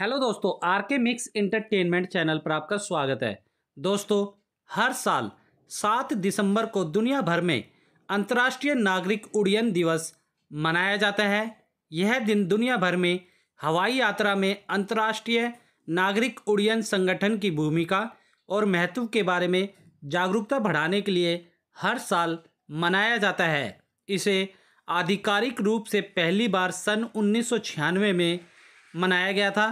hello दोस्तों are के mix entertainment channel पर आपका स्वागत है दोस्तों हर साल सात दिसंबर को दुनिया भर में अंतर्राष्ट्रीय नागरिक उड्डयन दिवस मनाया जाता है यह दिन दुनिया भर में हवाई यात्रा में अंतर्राष्ट्रीय नागरिक उड्डयन संगठन की भूमिका और महत्व के बारे में जागरूकता बढ़ाने के लिए हर साल मनाया जाता है इसे आधिकारिक रूप से पहली बार सन उन्नीस में मनाया गया था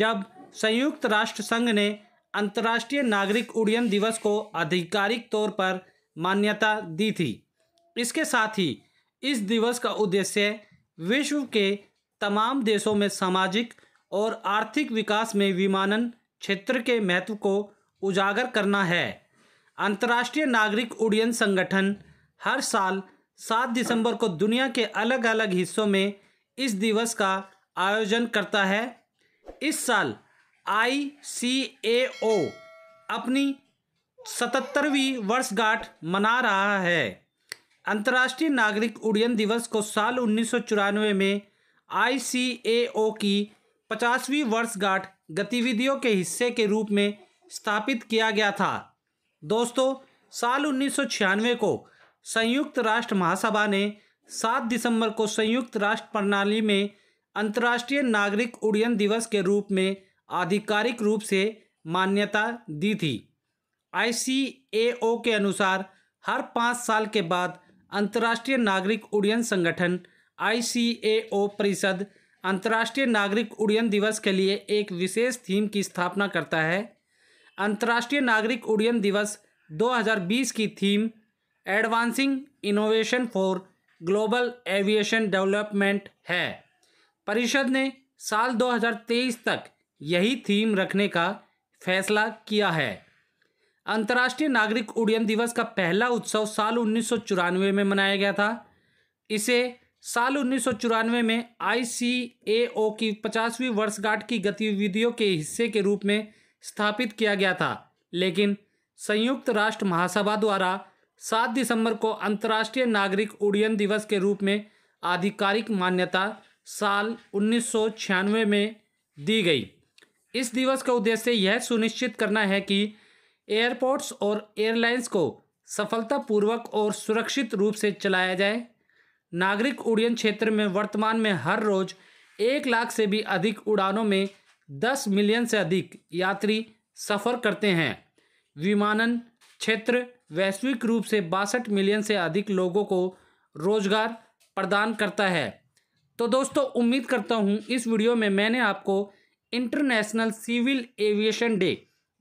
जब संयुक्त राष्ट्र संघ ने अंतर्राष्ट्रीय नागरिक उड्डयन दिवस को आधिकारिक तौर पर मान्यता दी थी इसके साथ ही इस दिवस का उद्देश्य विश्व के तमाम देशों में सामाजिक और आर्थिक विकास में विमानन क्षेत्र के महत्व को उजागर करना है अंतर्राष्ट्रीय नागरिक उड्डयन संगठन हर साल सात दिसंबर को दुनिया के अलग अलग हिस्सों में इस दिवस का आयोजन करता है इस साल आई सी ए ओ अपनी सतहत्तरवीं वर्षगांठ मना रहा है अंतर्राष्ट्रीय नागरिक उड्डयन दिवस को साल उन्नीस में आई सी ए ओ की पचासवीं वर्षगांठ गतिविधियों के हिस्से के रूप में स्थापित किया गया था दोस्तों साल उन्नीस को संयुक्त राष्ट्र महासभा ने 7 दिसंबर को संयुक्त राष्ट्र प्रणाली में अंतर्राष्ट्रीय नागरिक उड्डयन दिवस के रूप में आधिकारिक रूप से मान्यता दी थी आईसीएओ के अनुसार हर पाँच साल के बाद अंतर्राष्ट्रीय नागरिक उड्डयन संगठन आईसीएओ परिषद अंतर्राष्ट्रीय नागरिक उड्डयन दिवस के लिए एक विशेष थीम की स्थापना करता है अंतर्राष्ट्रीय नागरिक उड्डयन दिवस 2020 की theme advancing innovation for global aviation development है परिषद ने साल 2023 तक यही थीम रखने का फैसला किया है अंतर्राष्ट्रीय नागरिक उड्डयन दिवस का पहला उत्सव साल उन्नीस में मनाया गया था इसे साल उन्नीस में आईसीएओ की पचासवीं वर्षगांठ की गतिविधियों के हिस्से के रूप में स्थापित किया गया था लेकिन संयुक्त राष्ट्र महासभा द्वारा 7 दिसंबर को अंतर्राष्ट्रीय नागरिक उड्डयन दिवस के रूप में आधिकारिक मान्यता साल उन्नीस में दी गई इस दिवस का उद्देश्य यह सुनिश्चित करना है कि एयरपोर्ट्स और एयरलाइंस को सफलतापूर्वक और सुरक्षित रूप से चलाया जाए नागरिक उड्डयन क्षेत्र में वर्तमान में हर रोज़ एक लाख से भी अधिक उड़ानों में दस मिलियन से अधिक यात्री सफ़र करते हैं विमानन क्षेत्र वैश्विक रूप से बासठ मिलियन से अधिक लोगों को रोजगार प्रदान करता है तो दोस्तों उम्मीद करता हूँ इस वीडियो में मैंने आपको इंटरनेशनल सिविल एविएशन डे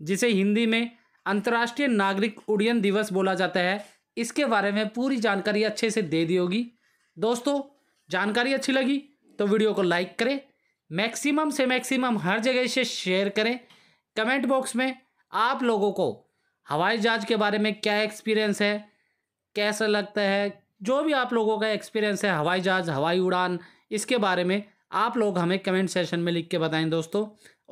जिसे हिंदी में अंतर्राष्ट्रीय नागरिक उड्डयन दिवस बोला जाता है इसके बारे में पूरी जानकारी अच्छे से दे दी होगी दोस्तों जानकारी अच्छी लगी तो वीडियो को लाइक करें मैक्सिमम से मैक्सिमम हर जगह से शेयर करें कमेंट बॉक्स में आप लोगों को हवाई जहाज़ के बारे में क्या एक्सपीरियंस है कैसा लगता है जो भी आप लोगों का एक्सपीरियंस है हवाई जहाज़ हवाई उड़ान इसके बारे में आप लोग हमें कमेंट सेशन में लिख के बताएं दोस्तों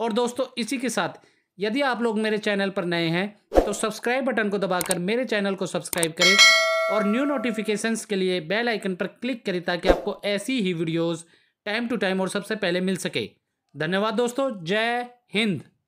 और दोस्तों इसी के साथ यदि आप लोग मेरे चैनल पर नए हैं तो सब्सक्राइब बटन को दबाकर मेरे चैनल को सब्सक्राइब करें और न्यू नोटिफिकेशंस के लिए बेल आइकन पर क्लिक करें ताकि आपको ऐसी ही वीडियोस टाइम टू टाइम और सबसे पहले मिल सके धन्यवाद दोस्तों जय हिंद